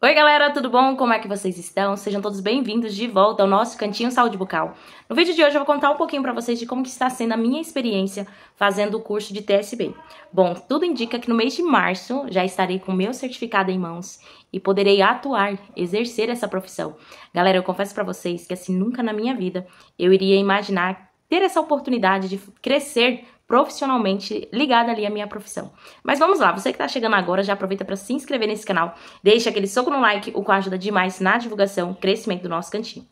Oi galera, tudo bom? Como é que vocês estão? Sejam todos bem-vindos de volta ao nosso Cantinho Saúde Bucal. No vídeo de hoje eu vou contar um pouquinho para vocês de como está sendo a minha experiência fazendo o curso de TSB. Bom, tudo indica que no mês de março já estarei com meu certificado em mãos e poderei atuar, exercer essa profissão. Galera, eu confesso para vocês que assim nunca na minha vida eu iria imaginar ter essa oportunidade de crescer profissionalmente ligada ali à minha profissão. Mas vamos lá, você que está chegando agora, já aproveita para se inscrever nesse canal, deixa aquele soco no like, o que ajuda demais na divulgação, crescimento do nosso cantinho.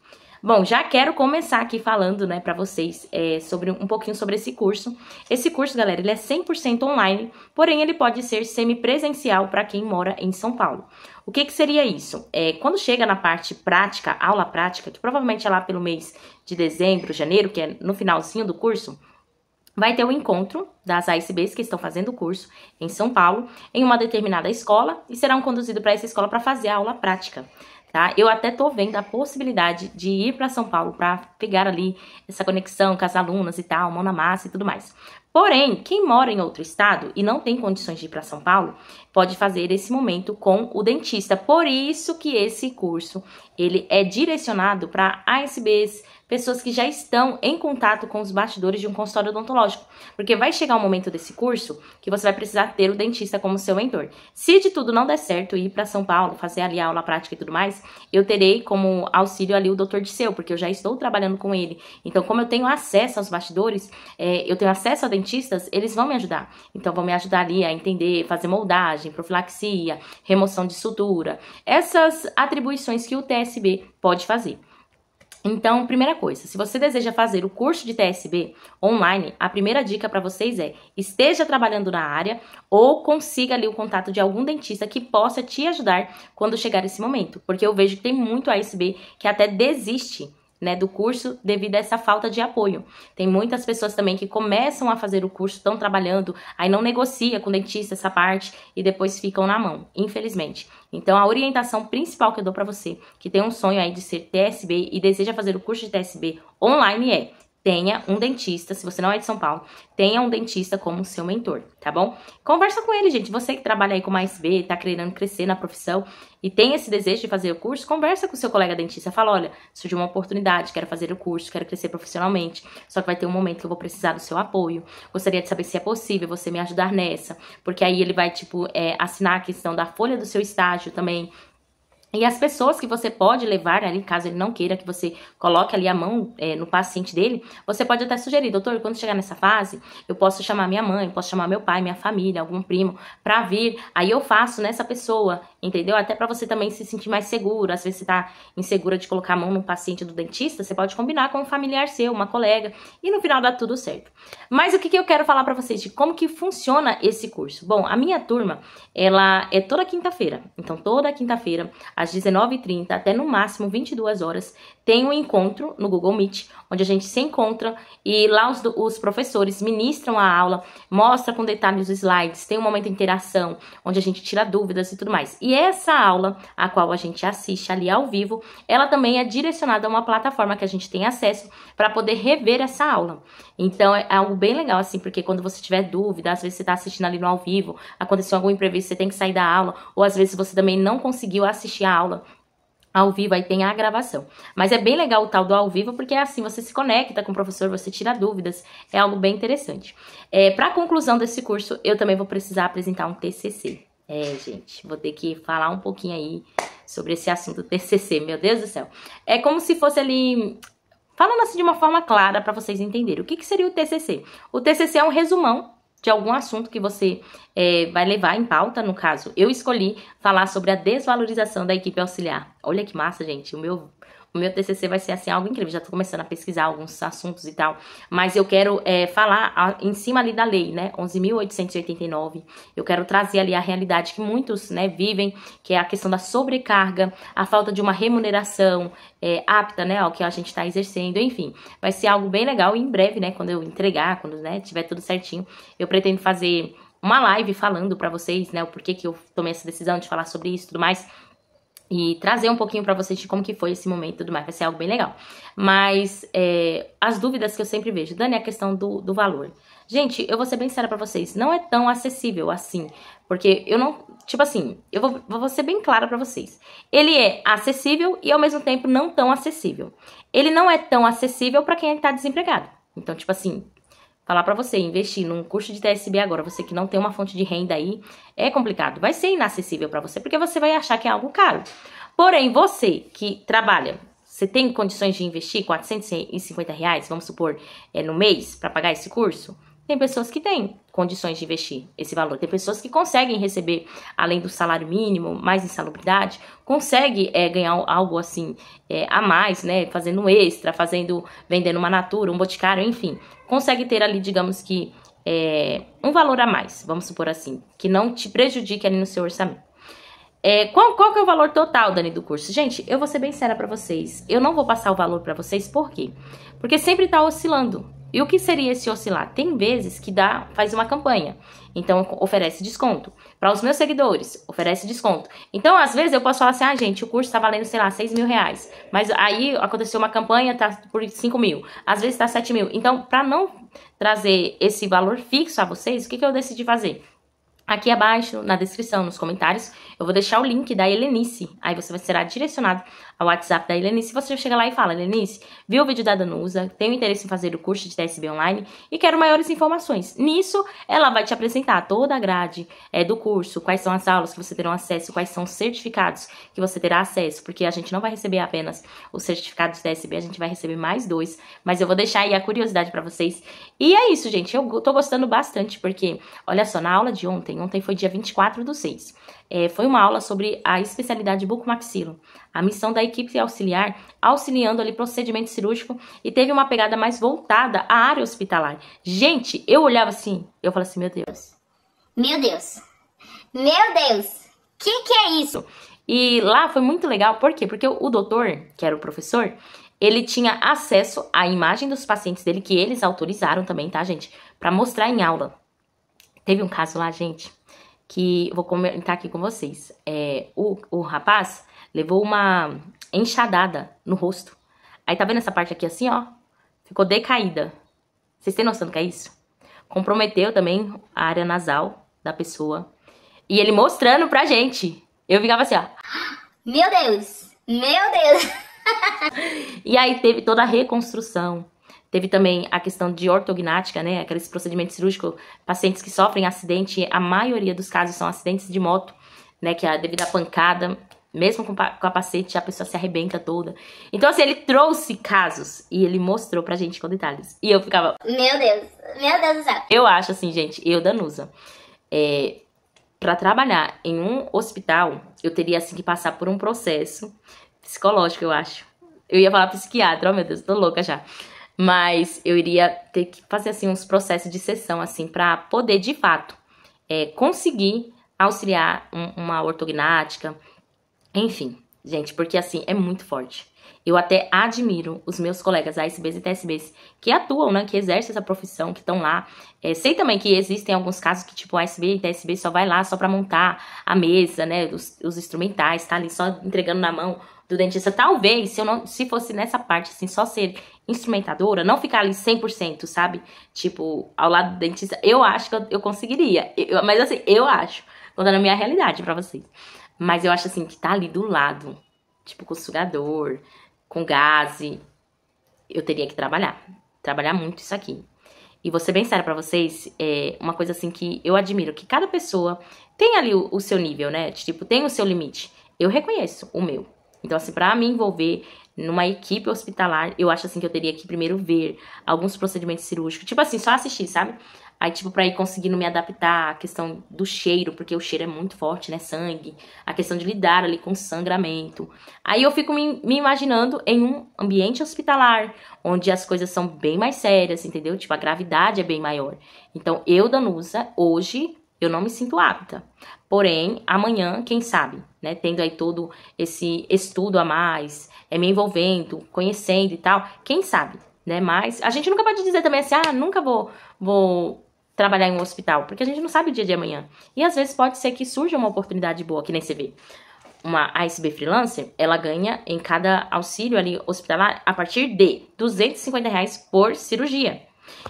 Bom, já quero começar aqui falando, né, para vocês é, sobre um pouquinho sobre esse curso. Esse curso, galera, ele é 100% online, porém ele pode ser semipresencial para quem mora em São Paulo. O que, que seria isso? É, quando chega na parte prática, aula prática, que provavelmente é lá pelo mês de dezembro, janeiro, que é no finalzinho do curso, vai ter o um encontro das ASBs que estão fazendo o curso em São Paulo, em uma determinada escola, e serão conduzidos para essa escola para fazer a aula prática tá? Eu até tô vendo a possibilidade de ir para São Paulo para pegar ali essa conexão com as alunas e tal, mão na massa e tudo mais. Porém, quem mora em outro estado e não tem condições de ir para São Paulo, pode fazer esse momento com o dentista. Por isso que esse curso, ele é direcionado para ASBs, pessoas que já estão em contato com os bastidores de um consultório odontológico, porque vai chegar um momento desse curso que você vai precisar ter o dentista como seu mentor. Se de tudo não der certo ir para São Paulo, fazer ali a aula prática e tudo mais, eu terei como auxílio ali o doutor Disseu, porque eu já estou trabalhando com ele. Então, como eu tenho acesso aos bastidores, é, eu tenho acesso ao dentista dentistas, eles vão me ajudar. Então, vão me ajudar ali a entender, fazer moldagem, profilaxia, remoção de sutura. Essas atribuições que o TSB pode fazer. Então, primeira coisa, se você deseja fazer o curso de TSB online, a primeira dica para vocês é: esteja trabalhando na área ou consiga ali o contato de algum dentista que possa te ajudar quando chegar esse momento, porque eu vejo que tem muito ASB que até desiste né, do curso devido a essa falta de apoio. Tem muitas pessoas também que começam a fazer o curso, estão trabalhando, aí não negocia com o dentista essa parte e depois ficam na mão, infelizmente. Então a orientação principal que eu dou para você, que tem um sonho aí de ser TSB e deseja fazer o curso de TSB online é: tenha um dentista, se você não é de São Paulo, tenha um dentista como seu mentor, tá bom? Conversa com ele, gente. Você que trabalha aí com mais B, tá querendo crescer na profissão e tem esse desejo de fazer o curso, conversa com seu colega dentista. Fala, olha, surgiu uma oportunidade, quero fazer o curso, quero crescer profissionalmente, só que vai ter um momento que eu vou precisar do seu apoio. Gostaria de saber se é possível você me ajudar nessa, porque aí ele vai, tipo, é, assinar a questão da folha do seu estágio também, e as pessoas que você pode levar ali, né, caso ele não queira que você coloque ali a mão é, no paciente dele, você pode até sugerir, doutor, quando chegar nessa fase, eu posso chamar minha mãe, posso chamar meu pai, minha família, algum primo, para vir. Aí eu faço nessa pessoa, entendeu? Até para você também se sentir mais seguro. Às vezes você tá insegura de colocar a mão num paciente do dentista, você pode combinar com um familiar seu, uma colega, e no final dá tudo certo. Mas o que, que eu quero falar para vocês de como que funciona esse curso? Bom, a minha turma, ela é toda quinta-feira. Então, toda quinta-feira, às 19h30 até no máximo 22 horas, tem um encontro no Google Meet, onde a gente se encontra e lá os, os professores ministram a aula, mostra com detalhes os slides, tem um momento de interação, onde a gente tira dúvidas e tudo mais. E essa aula, a qual a gente assiste ali ao vivo, ela também é direcionada a uma plataforma que a gente tem acesso para poder rever essa aula. Então é algo bem legal, assim, porque quando você tiver dúvida, às vezes você está assistindo ali no ao vivo, aconteceu algum imprevisto, você tem que sair da aula, ou às vezes você também não conseguiu assistir a aula ao vivo, aí tem a gravação. Mas é bem legal o tal do ao vivo, porque é assim, você se conecta com o professor, você tira dúvidas, é algo bem interessante. É, Para a conclusão desse curso, eu também vou precisar apresentar um TCC. É, gente, vou ter que falar um pouquinho aí sobre esse assunto TCC, meu Deus do céu. É como se fosse ali falando assim de uma forma clara para vocês entenderem. O que, que seria o TCC? O TCC é um resumão de algum assunto que você é, vai levar em pauta, no caso. Eu escolhi falar sobre a desvalorização da equipe auxiliar. Olha que massa, gente. O meu o meu TCC vai ser assim algo incrível. Já tô começando a pesquisar alguns assuntos e tal, mas eu quero é, falar a, em cima ali da lei, né? 11.889. Eu quero trazer ali a realidade que muitos, né, vivem, que é a questão da sobrecarga, a falta de uma remuneração é, apta, né, ao que a gente está exercendo. Enfim, vai ser algo bem legal e em breve, né, quando eu entregar, quando né, tiver tudo certinho, eu pretendo fazer uma live falando para vocês, né, o porquê que eu tomei essa decisão de falar sobre isso, tudo mais e trazer um pouquinho para vocês de como que foi esse momento e tudo mais, vai ser algo bem legal. Mas é, as dúvidas que eu sempre vejo, Dani, é a questão do, do valor. Gente, eu vou ser bem sincera pra vocês, não é tão acessível assim, porque eu não, tipo assim, eu vou, vou ser bem clara para vocês. Ele é acessível e ao mesmo tempo não tão acessível. Ele não é tão acessível para quem é tá desempregado. Então, tipo assim, falar para você, investir num curso de TSB agora, você que não tem uma fonte de renda aí, é complicado. Vai ser inacessível para você, porque você vai achar que é algo caro. Porém, você que trabalha, você tem condições de investir 450 reais, vamos supor, é, no mês para pagar esse curso? Tem pessoas que têm condições de investir esse valor. Tem pessoas que conseguem receber, além do salário mínimo, mais insalubridade, consegue é, ganhar algo assim é, a mais, né? Fazendo extra, fazendo, vendendo uma natura, um boticário, enfim consegue ter ali, digamos que, é, um valor a mais, vamos supor assim, que não te prejudique ali no seu orçamento. É, qual, qual que é o valor total, Dani, do curso? Gente, eu vou ser bem séria para vocês. Eu não vou passar o valor para vocês, por quê? Porque sempre está oscilando. E o que seria esse oscilar? Tem vezes que dá, faz uma campanha. Então oferece desconto. Para os meus seguidores, oferece desconto. Então, às vezes, eu posso falar assim, ah, gente, o curso está valendo, sei lá, 6 mil reais. Mas aí aconteceu uma campanha, tá por 5 mil. Às vezes está 7 mil. Então, para não trazer esse valor fixo a vocês, o que, que eu decidi fazer? Aqui abaixo, na descrição, nos comentários, eu vou deixar o link da Helenice. Aí você será direcionado ao WhatsApp da Helenice. Você chega lá e fala, Helenice, viu o vídeo da Danusa, tenho interesse em fazer o curso de TSB online e quero maiores informações. Nisso, ela vai te apresentar toda a grade é, do curso, quais são as aulas que você terá acesso, quais são os certificados que você terá acesso, porque a gente não vai receber apenas os certificados de TSB, a gente vai receber mais dois. Mas eu vou deixar aí a curiosidade para vocês. E é isso, gente. Eu tô gostando bastante, porque, olha só, na aula de ontem, ontem, ontem foi dia 24 do 6, é, foi uma aula sobre a especialidade bucomaxilo, a missão da equipe auxiliar, auxiliando ali procedimento cirúrgico e teve uma pegada mais voltada à área hospitalar. Gente, eu olhava assim, eu falava assim, meu Deus. Meu Deus. Meu Deus. Que que é isso? E lá foi muito legal, por quê? Porque o doutor, que era o professor, ele tinha acesso à imagem dos pacientes dele que eles autorizaram também, tá, gente, para mostrar em aula. Teve um caso lá, gente, que vou comentar aqui com vocês. É, o, o rapaz levou uma enxadada no rosto. Aí tá vendo essa parte aqui assim, ó? Ficou decaída. Vocês têm noção do que é isso? Comprometeu também a área nasal da pessoa. E ele mostrando pra gente. Eu ficava assim, ó. Meu Deus! Meu Deus! e aí teve toda a reconstrução Teve também a questão de ortognática, né? Aqueles procedimentos cirúrgicos, pacientes que sofrem acidente, a maioria dos casos são acidentes de moto, né? Que é devido à pancada, mesmo com paciente, a pessoa se arrebenta toda. Então, assim, ele trouxe casos e ele mostrou pra gente com detalhes. E eu ficava. Meu Deus, meu Deus do céu. Eu acho assim, gente, eu, Danusa, é, para trabalhar em um hospital, eu teria assim que passar por um processo psicológico, eu acho. Eu ia falar psiquiatra, oh, meu Deus, tô louca já. Mas eu iria ter que fazer assim uns processos de sessão assim para poder de fato é, conseguir auxiliar um, uma ortognática, enfim, gente, porque assim é muito forte. Eu até admiro os meus colegas ASBs e TSBs que atuam, né? Que exercem essa profissão, que estão lá. É, sei também que existem alguns casos que, tipo, ASB e TSB só vai lá só para montar a mesa, né? Os, os instrumentais, tá ali só entregando na mão do dentista. Talvez, se eu não, se fosse nessa parte, assim, só ser instrumentadora, não ficar ali 100%, sabe? Tipo, ao lado do dentista, eu acho que eu, eu conseguiria. Eu, mas assim, eu acho. Contando a minha realidade para vocês. Mas eu acho assim, que tá ali do lado, tipo, com sugador, com gaze, eu teria que trabalhar. Trabalhar muito isso aqui. E vou ser bem sério pra vocês, é uma coisa assim que eu admiro, que cada pessoa tem ali o, o seu nível, né? Tipo, tem o seu limite. Eu reconheço o meu. Então, assim, para me envolver numa equipe hospitalar, eu acho assim que eu teria que primeiro ver alguns procedimentos cirúrgicos, tipo assim, só assistir, sabe? Aí, tipo, pra ir conseguindo me adaptar à questão do cheiro, porque o cheiro é muito forte, né? Sangue. A questão de lidar ali com sangramento. Aí eu fico me, me, imaginando em um ambiente hospitalar, onde as coisas são bem mais sérias, entendeu? Tipo, a gravidade é bem maior. Então, eu, Danusa, hoje, eu não me sinto apta. Porém, amanhã, quem sabe? né, tendo aí todo esse estudo a mais, é, me envolvendo, conhecendo e tal, quem sabe, né? Mas a gente nunca pode dizer também assim, ah, nunca vou, vou trabalhar em um hospital, porque a gente não sabe o dia de amanhã. E às vezes pode ser que surja uma oportunidade boa, que nem você vê. Uma ASB freelancer, ela ganha em cada auxílio ali hospitalar a partir de 250 reais por cirurgia.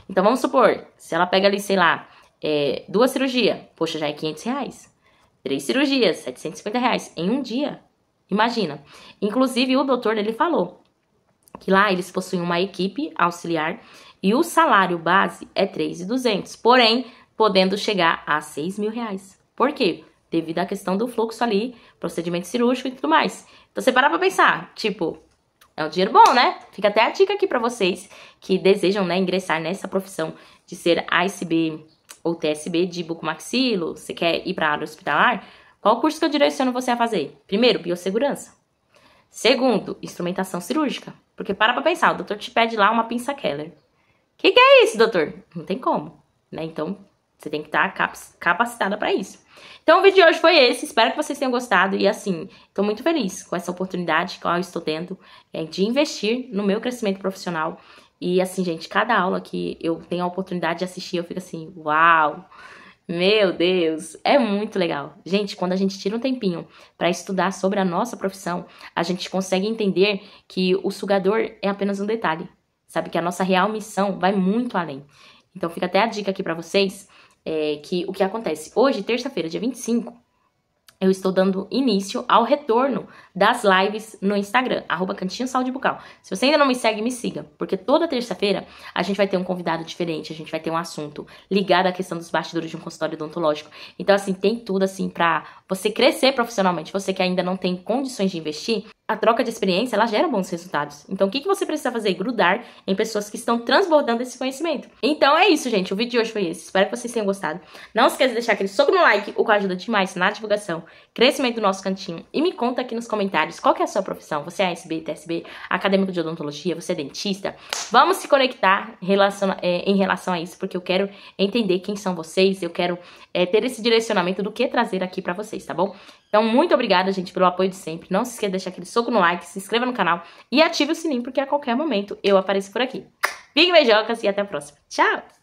Então vamos supor, se ela pega ali, sei lá, é, duas cirurgias, poxa, já é 500 reais. Três cirurgias, 750 reais em um dia. Imagina. Inclusive, o doutor ele falou que lá eles possuem uma equipe auxiliar e o salário base é 3,200, porém, podendo chegar a 6 mil reais. Por quê? Devido à questão do fluxo ali, procedimento cirúrgico e tudo mais. Então, você parar pra pensar, tipo, é um dinheiro bom, né? Fica até a dica aqui para vocês que desejam né, ingressar nessa profissão de ser ASB ou TSB de bucomaxilo, você quer ir para a área hospitalar, qual curso que eu direciono você a fazer? Primeiro, biossegurança. Segundo, instrumentação cirúrgica. Porque para para pensar, o doutor te pede lá uma pinça Keller. O que, que, é isso, doutor? Não tem como, né? Então, você tem que estar tá capacitada para isso. Então, o vídeo de hoje foi esse. Espero que vocês tenham gostado. E assim, estou muito feliz com essa oportunidade que eu estou tendo é, de investir no meu crescimento profissional e assim, gente, cada aula que eu tenho a oportunidade de assistir, eu fico assim, uau! Meu Deus, é muito legal. Gente, quando a gente tira um tempinho para estudar sobre a nossa profissão, a gente consegue entender que o sugador é apenas um detalhe. Sabe que a nossa real missão vai muito além. Então fica até a dica aqui para vocês é, que o que acontece hoje, terça-feira, dia 25, eu estou dando início ao retorno das lives no Instagram, arroba Cantinho Saúde Bucal. Se você ainda não me segue, me siga, porque toda terça-feira a gente vai ter um convidado diferente, a gente vai ter um assunto ligado à questão dos bastidores de um consultório odontológico. Então, assim, tem tudo, assim, pra você crescer profissionalmente. Você que ainda não tem condições de investir, a troca de experiência ela gera bons resultados. Então, o que, que você precisa fazer? Grudar em pessoas que estão transbordando esse conhecimento. Então é isso, gente. O vídeo de hoje foi esse. Espero que vocês tenham gostado. Não esqueça de deixar aquele soco no like, o que ajuda demais na divulgação, crescimento do nosso cantinho. E me conta aqui nos comentários qual é a sua profissão. Você é ASB, TSB, acadêmico de odontologia, você é dentista. Vamos se conectar em relação, é, em relação a isso, porque eu quero entender quem são vocês, eu quero é, ter esse direcionamento do que trazer aqui para vocês, tá bom? Então, muito obrigada, gente, pelo apoio de sempre. Não se esqueça de deixar aquele soco no like, se inscreva no canal e ative o sininho, porque a qualquer momento eu apareço por aqui. Big beijocas e até a próxima. Tchau!